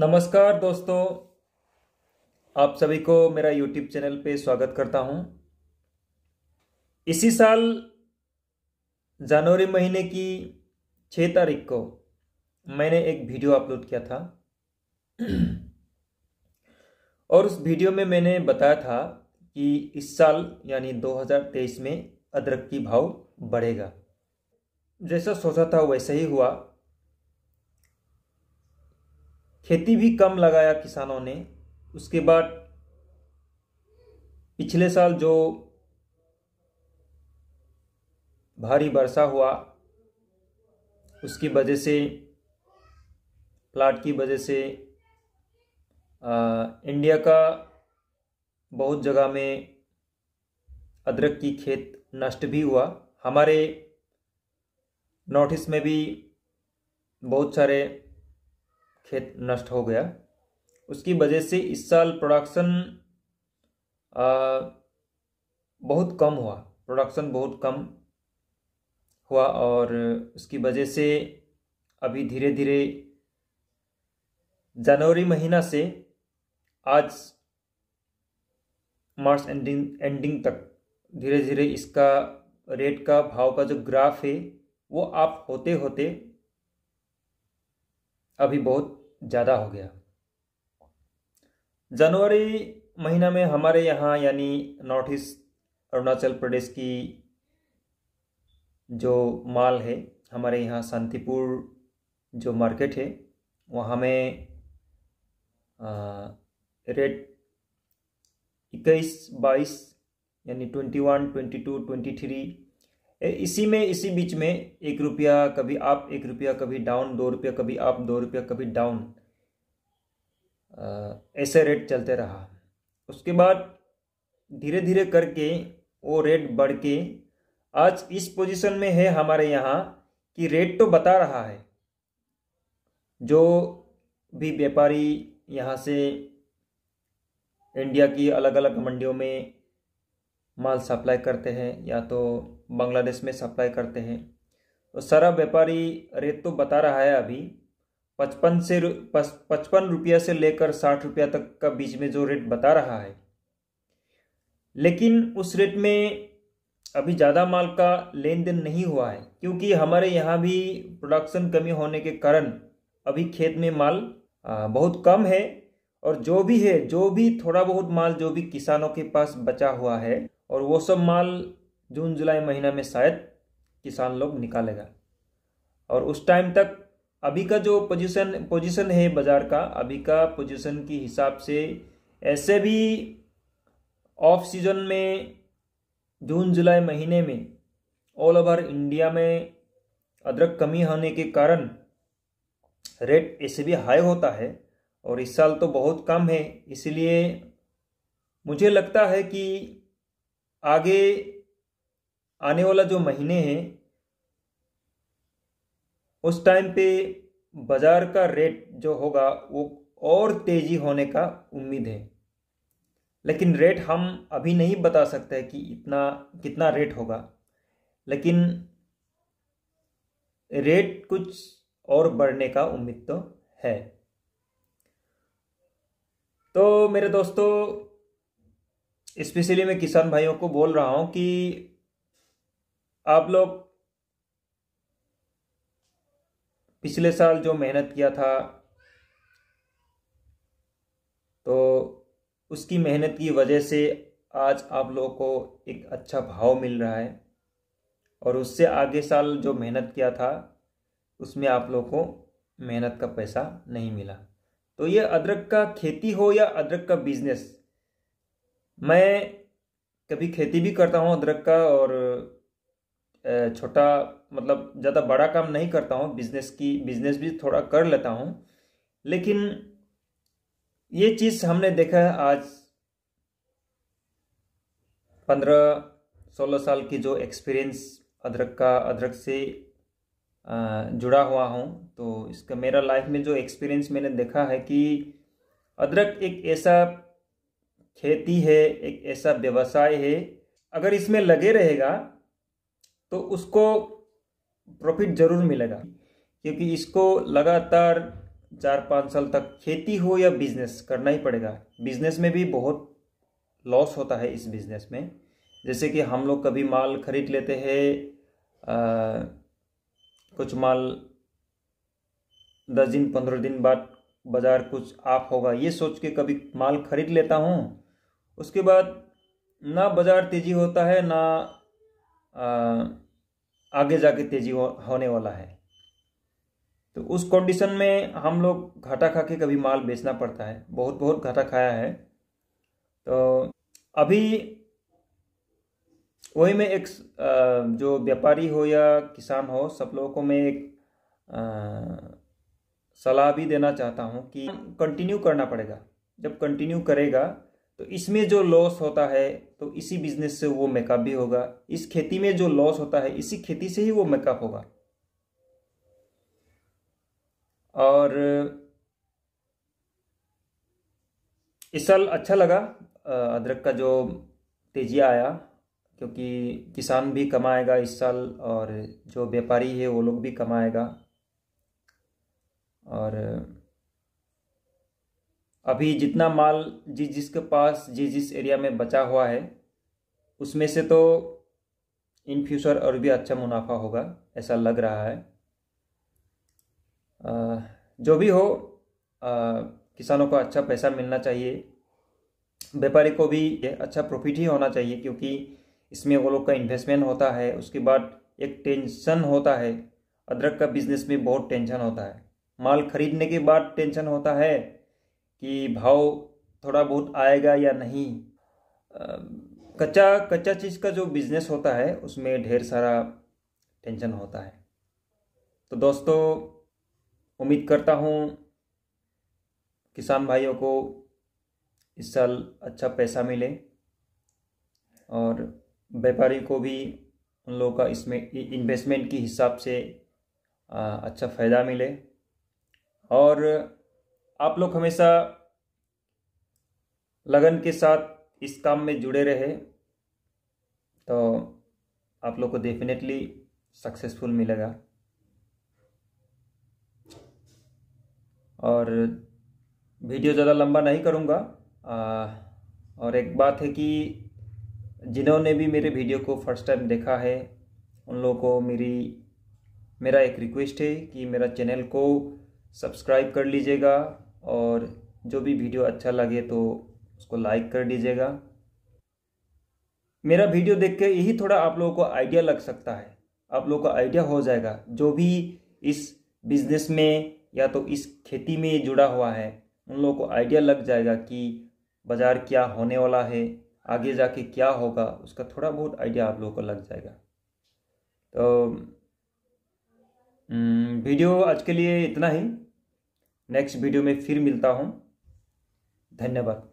नमस्कार दोस्तों आप सभी को मेरा यूट्यूब चैनल पे स्वागत करता हूं इसी साल जनवरी महीने की छः तारीख को मैंने एक वीडियो अपलोड किया था और उस वीडियो में मैंने बताया था कि इस साल यानी 2023 में अदरक की भाव बढ़ेगा जैसा सोचा था वैसा ही हुआ खेती भी कम लगाया किसानों ने उसके बाद पिछले साल जो भारी वर्षा हुआ उसकी वजह से प्लाट की वजह से आ, इंडिया का बहुत जगह में अदरक की खेत नष्ट भी हुआ हमारे नॉर्थ ईस्ट में भी बहुत सारे खेत नष्ट हो गया उसकी वजह से इस साल प्रोडक्शन बहुत कम हुआ प्रोडक्शन बहुत कम हुआ और उसकी वजह से अभी धीरे धीरे जनवरी महीना से आज मार्च एंडिंग एंडिंग तक धीरे धीरे इसका रेट का भाव का जो ग्राफ है वो आप होते होते अभी बहुत ज़्यादा हो गया जनवरी महीना में हमारे यहाँ यानी नॉर्थ ईस्ट अरुणाचल प्रदेश की जो माल है हमारे यहाँ शांतिपुर जो मार्केट है वहाँ में रेट इक्कीस बाईस यानी twenty one twenty two twenty three इसी में इसी बीच में एक रुपया कभी आप एक रुपया कभी डाउन दो रुपया कभी आप दो रुपया कभी डाउन ऐसे रेट चलते रहा उसके बाद धीरे धीरे करके वो रेट बढ़ के आज इस पोजीशन में है हमारे यहाँ कि रेट तो बता रहा है जो भी व्यापारी यहाँ से इंडिया की अलग अलग मंडियों में माल सप्लाई करते हैं या तो बांग्लादेश में सप्लाई करते हैं तो सारा व्यापारी रेट तो बता रहा है अभी पचपन से पचपन रुपया से लेकर साठ रुपया तक का बीच में जो रेट बता रहा है लेकिन उस रेट में अभी ज़्यादा माल का लेन देन नहीं हुआ है क्योंकि हमारे यहाँ भी प्रोडक्शन कमी होने के कारण अभी खेत में माल बहुत कम है और जो भी है जो भी थोड़ा बहुत माल जो भी किसानों के पास बचा हुआ है और वो सब माल जून जुलाई महीना में शायद किसान लोग निकालेगा और उस टाइम तक अभी का जो पोजीशन पोजीशन है बाज़ार का अभी का पोजीशन के हिसाब से ऐसे भी ऑफ सीजन में जून जुलाई महीने में ऑल ओवर इंडिया में अदरक कमी होने के कारण रेट ऐसे भी हाई होता है और इस साल तो बहुत कम है इसलिए मुझे लगता है कि आगे आने वाला जो महीने हैं उस टाइम पे बाज़ार का रेट जो होगा वो और तेज़ी होने का उम्मीद है लेकिन रेट हम अभी नहीं बता सकते कि इतना कितना रेट होगा लेकिन रेट कुछ और बढ़ने का उम्मीद तो है तो मेरे दोस्तों स्पेशली मैं किसान भाइयों को बोल रहा हूं कि आप लोग पिछले साल जो मेहनत किया था तो उसकी मेहनत की वजह से आज आप लोगों को एक अच्छा भाव मिल रहा है और उससे आगे साल जो मेहनत किया था उसमें आप लोगों को मेहनत का पैसा नहीं मिला तो ये अदरक का खेती हो या अदरक का बिजनेस मैं कभी खेती भी करता हूँ अदरक का और छोटा मतलब ज़्यादा बड़ा काम नहीं करता हूँ बिजनेस की बिजनेस भी थोड़ा कर लेता हूँ लेकिन ये चीज़ हमने देखा है आज पंद्रह सोलह साल की जो एक्सपीरियंस अदरक का अदरक से जुड़ा हुआ हूँ तो इसका मेरा लाइफ में जो एक्सपीरियंस मैंने देखा है कि अदरक एक ऐसा खेती है एक ऐसा व्यवसाय है अगर इसमें लगे रहेगा तो उसको प्रॉफिट जरूर मिलेगा क्योंकि इसको लगातार चार पाँच साल तक खेती हो या बिजनेस करना ही पड़ेगा बिजनेस में भी बहुत लॉस होता है इस बिजनेस में जैसे कि हम लोग कभी माल खरीद लेते हैं कुछ माल दस दिन पंद्रह दिन बाद बाज़ार कुछ आप होगा ये सोच के कभी माल खरीद लेता हूँ उसके बाद ना बाज़ार तेज़ी होता है ना आगे जाके तेज़ी हो, होने वाला है तो उस कंडीशन में हम लोग घाटा खा के कभी माल बेचना पड़ता है बहुत बहुत घाटा खाया है तो अभी वही में एक जो व्यापारी हो या किसान हो सब लोगों को मैं एक सलाह भी देना चाहता हूँ कि कंटिन्यू करना पड़ेगा जब कंटिन्यू करेगा तो इसमें जो लॉस होता है तो इसी बिजनेस से वो मेकअप भी होगा इस खेती में जो लॉस होता है इसी खेती से ही वो मेकअप होगा और इस साल अच्छा लगा अदरक का जो तेजिया आया क्योंकि किसान भी कमाएगा इस साल और जो व्यापारी है वो लोग भी कमाएगा और अभी जितना माल जिस जिसके पास जिस जिस एरिया में बचा हुआ है उसमें से तो इन फ्यूचर और भी अच्छा मुनाफा होगा ऐसा लग रहा है जो भी हो किसानों को अच्छा पैसा मिलना चाहिए व्यापारी को भी अच्छा प्रॉफिट ही होना चाहिए क्योंकि इसमें वो लोग का इन्वेस्टमेंट होता है उसके बाद एक टेंशन होता है अदरक का बिजनेस में बहुत टेंशन होता है माल खरीदने के बाद टेंशन होता है कि भाव थोड़ा बहुत आएगा या नहीं कच्चा कच्चा चीज़ का जो बिज़नेस होता है उसमें ढेर सारा टेंशन होता है तो दोस्तों उम्मीद करता हूँ किसान भाइयों को इस साल अच्छा पैसा मिले और व्यापारी को भी उन लोगों का इसमें इन्वेस्टमेंट के हिसाब से अच्छा फ़ायदा मिले और आप लोग हमेशा लगन के साथ इस काम में जुड़े रहे तो आप लोग को डेफिनेटली सक्सेसफुल मिलेगा और वीडियो ज़्यादा लंबा नहीं करूँगा और एक बात है कि जिन्होंने भी मेरे वीडियो को फर्स्ट टाइम देखा है उन लोगों को मेरी मेरा एक रिक्वेस्ट है कि मेरा चैनल को सब्सक्राइब कर लीजिएगा और जो भी वीडियो अच्छा लगे तो उसको लाइक कर दीजिएगा मेरा वीडियो देख के यही थोड़ा आप लोगों को आइडिया लग सकता है आप लोगों को आइडिया हो जाएगा जो भी इस बिजनेस में या तो इस खेती में जुड़ा हुआ है उन लोगों को आइडिया लग जाएगा कि बाज़ार क्या होने वाला है आगे जाके क्या होगा उसका थोड़ा बहुत आइडिया आप लोगों को लग जाएगा तो हम्म, वीडियो आज के लिए इतना ही नेक्स्ट वीडियो में फिर मिलता हूँ धन्यवाद